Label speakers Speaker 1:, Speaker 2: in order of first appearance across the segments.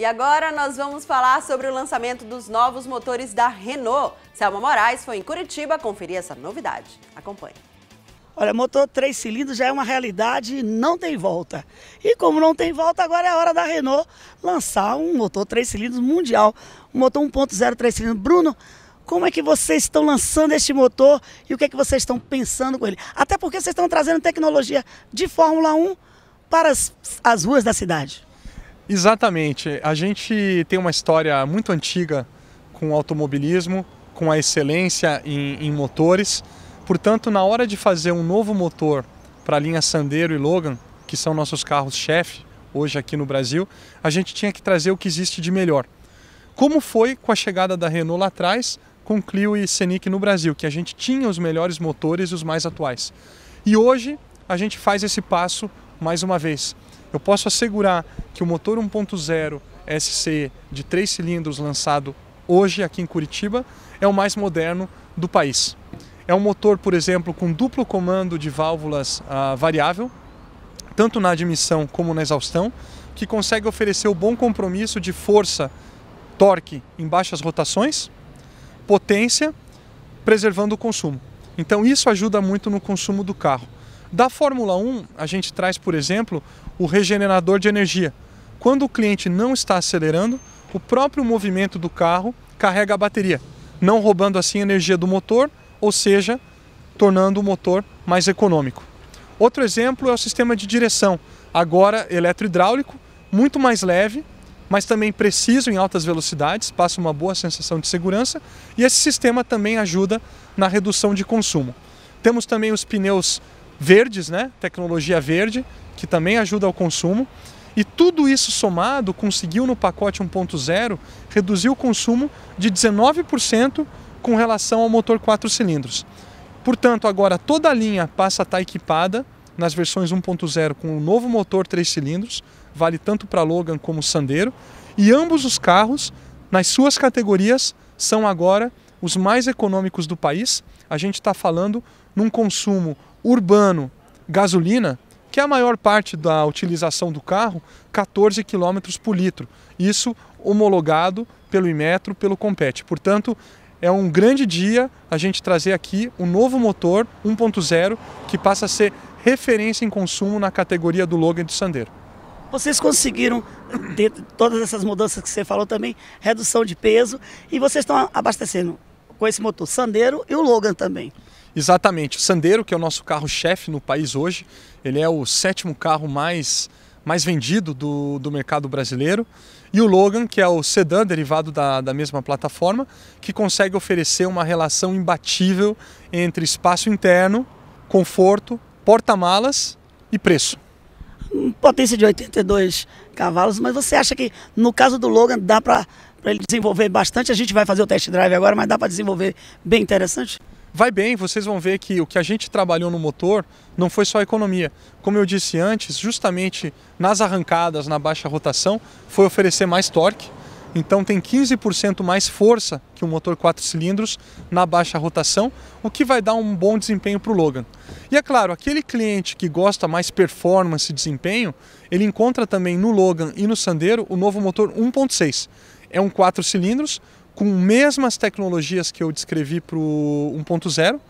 Speaker 1: E agora nós vamos falar sobre o lançamento dos novos motores da Renault. Selma Moraes foi em Curitiba conferir essa novidade. Acompanhe. Olha, motor três cilindros já é uma realidade e não tem volta. E como não tem volta, agora é a hora da Renault lançar um motor três cilindros mundial, um motor 1.0 três cilindros. Bruno, como é que vocês estão lançando este motor e o que é que vocês estão pensando com ele? Até porque vocês estão trazendo tecnologia de Fórmula 1 para as, as ruas da cidade.
Speaker 2: Exatamente. A gente tem uma história muito antiga com o automobilismo, com a excelência em, em motores. Portanto, na hora de fazer um novo motor para a linha Sandero e Logan, que são nossos carros-chefe hoje aqui no Brasil, a gente tinha que trazer o que existe de melhor. Como foi com a chegada da Renault lá atrás, com Clio e Scenic no Brasil, que a gente tinha os melhores motores e os mais atuais. E hoje a gente faz esse passo mais uma vez. Eu posso assegurar que o motor 1.0 SC de 3 cilindros lançado hoje aqui em Curitiba é o mais moderno do país. É um motor, por exemplo, com duplo comando de válvulas ah, variável, tanto na admissão como na exaustão, que consegue oferecer o bom compromisso de força, torque em baixas rotações, potência, preservando o consumo. Então isso ajuda muito no consumo do carro. Da Fórmula 1, a gente traz, por exemplo, o regenerador de energia. Quando o cliente não está acelerando, o próprio movimento do carro carrega a bateria, não roubando assim energia do motor, ou seja, tornando o motor mais econômico. Outro exemplo é o sistema de direção, agora eletro-hidráulico, muito mais leve, mas também preciso em altas velocidades, passa uma boa sensação de segurança e esse sistema também ajuda na redução de consumo. Temos também os pneus verdes, né? Tecnologia verde, que também ajuda ao consumo. E tudo isso somado conseguiu no pacote 1.0 reduzir o consumo de 19% com relação ao motor 4 cilindros. Portanto, agora toda a linha passa a estar equipada nas versões 1.0 com o um novo motor 3 cilindros, vale tanto para Logan como Sandero, e ambos os carros, nas suas categorias, são agora os mais econômicos do país. A gente está falando num consumo urbano, gasolina, que é a maior parte da utilização do carro, 14 km por litro. Isso homologado pelo Imetro, pelo Compete. Portanto, é um grande dia a gente trazer aqui um novo motor 1.0 que passa a ser referência em consumo na categoria do Logan e do Sandero.
Speaker 1: Vocês conseguiram,
Speaker 2: dentro de todas essas
Speaker 1: mudanças que você falou também, redução de peso e vocês estão abastecendo com esse motor Sandero
Speaker 2: e o Logan também. Exatamente. O Sandero, que é o nosso carro-chefe no país hoje, ele é o sétimo carro mais, mais vendido do, do mercado brasileiro. E o Logan, que é o sedã derivado da, da mesma plataforma, que consegue oferecer uma relação imbatível entre espaço interno, conforto, porta-malas e preço hum, potência de 82 cavalos, mas você acha que no caso do Logan dá para ele desenvolver bastante? A gente vai fazer o test drive agora, mas dá para desenvolver bem interessante? vai bem, vocês vão ver que o que a gente trabalhou no motor não foi só economia. Como eu disse antes, justamente nas arrancadas, na baixa rotação, foi oferecer mais torque. Então tem 15% mais força que o um motor 4 cilindros na baixa rotação, o que vai dar um bom desempenho para o Logan. E é claro, aquele cliente que gosta mais performance e desempenho, ele encontra também no Logan e no Sandero o novo motor 1.6. É um 4 cilindros com mesmas tecnologias que eu descrevi para o 1.0,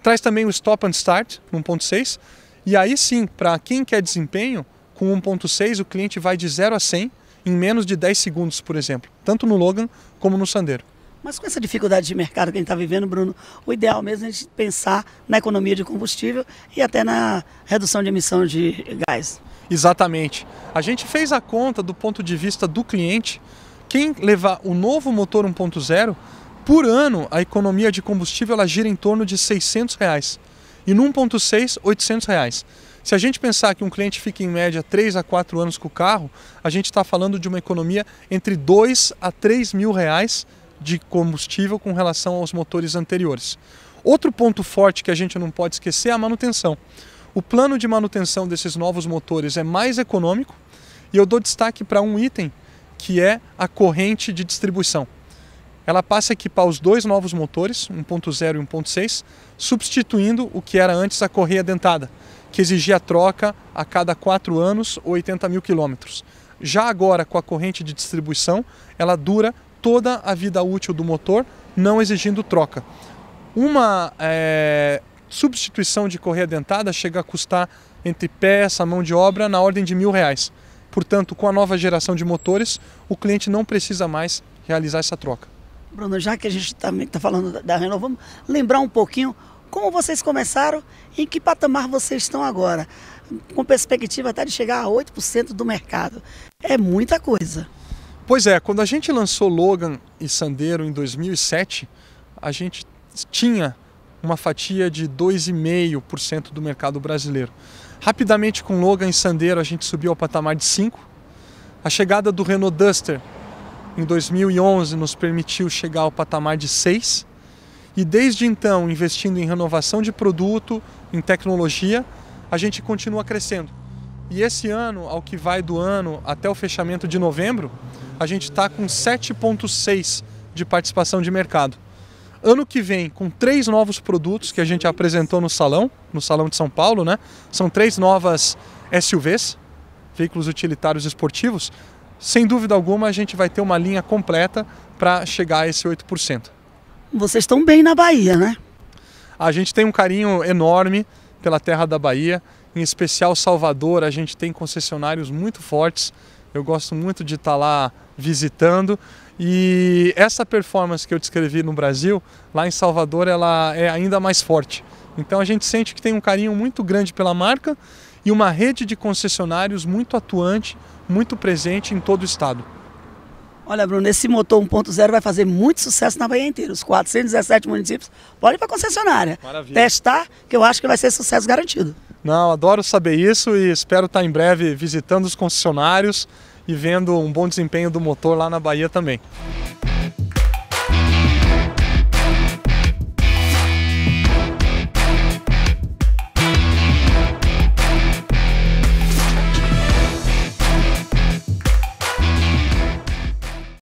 Speaker 2: traz também o Stop and Start no 1.6, e aí sim, para quem quer desempenho, com 1.6 o cliente vai de 0 a 100 em menos de 10 segundos, por exemplo, tanto no Logan como no Sandero.
Speaker 1: Mas com essa dificuldade de mercado que a gente está vivendo, Bruno, o ideal mesmo é a gente pensar na economia de combustível e até na redução de
Speaker 2: emissão de gás. Exatamente. A gente fez a conta do ponto de vista do cliente quem levar o novo motor 1.0, por ano a economia de combustível ela gira em torno de 600 reais. E no 1.6, 800 reais. Se a gente pensar que um cliente fica em média 3 a 4 anos com o carro, a gente está falando de uma economia entre 2 a 3 mil reais de combustível com relação aos motores anteriores. Outro ponto forte que a gente não pode esquecer é a manutenção. O plano de manutenção desses novos motores é mais econômico e eu dou destaque para um item que é a corrente de distribuição. Ela passa a equipar os dois novos motores, 1.0 e 1.6, substituindo o que era antes a correia dentada, que exigia troca a cada 4 anos, 80 mil quilômetros. Já agora, com a corrente de distribuição, ela dura toda a vida útil do motor, não exigindo troca. Uma é, substituição de correia dentada chega a custar entre peça, mão de obra, na ordem de mil reais. Portanto, com a nova geração de motores, o cliente não precisa mais realizar essa troca.
Speaker 1: Bruno, já que a gente também está tá falando da, Renault, vamos lembrar um pouquinho como vocês começaram e em que patamar vocês estão agora, com perspectiva até de chegar a 8% do mercado. É muita coisa.
Speaker 2: Pois é, quando a gente lançou Logan e Sandero em 2007, a gente tinha uma fatia de 2,5% do mercado brasileiro. Rapidamente com Logan e Sandero a gente subiu ao patamar de 5. A chegada do Renault Duster em 2011 nos permitiu chegar ao patamar de 6. E desde então, investindo em renovação de produto, em tecnologia, a gente continua crescendo. E esse ano, ao que vai do ano até o fechamento de novembro, a gente está com 7,6% de participação de mercado. Ano que vem, com três novos produtos que a gente apresentou no salão, no Salão de São Paulo, né? São três novas SUVs, veículos utilitários esportivos. Sem dúvida alguma, a gente vai ter uma linha completa para chegar a esse 8%.
Speaker 1: Vocês estão bem na Bahia,
Speaker 2: né? A gente tem um carinho enorme pela terra da Bahia, em especial Salvador. A gente tem concessionários muito fortes. Eu gosto muito de estar tá lá visitando. E essa performance que eu descrevi no Brasil, lá em Salvador, ela é ainda mais forte. Então a gente sente que tem um carinho muito grande pela marca e uma rede de concessionários muito atuante, muito presente em todo o estado.
Speaker 1: Olha, Bruno, esse motor 1.0 vai fazer muito sucesso na Bahia inteira. Os 417 municípios, pode ir para a concessionária. Maravilha. Testar, que eu acho que vai ser sucesso garantido.
Speaker 2: Não, adoro saber isso e espero estar em breve visitando os concessionários e vendo um bom desempenho do motor lá na Bahia também.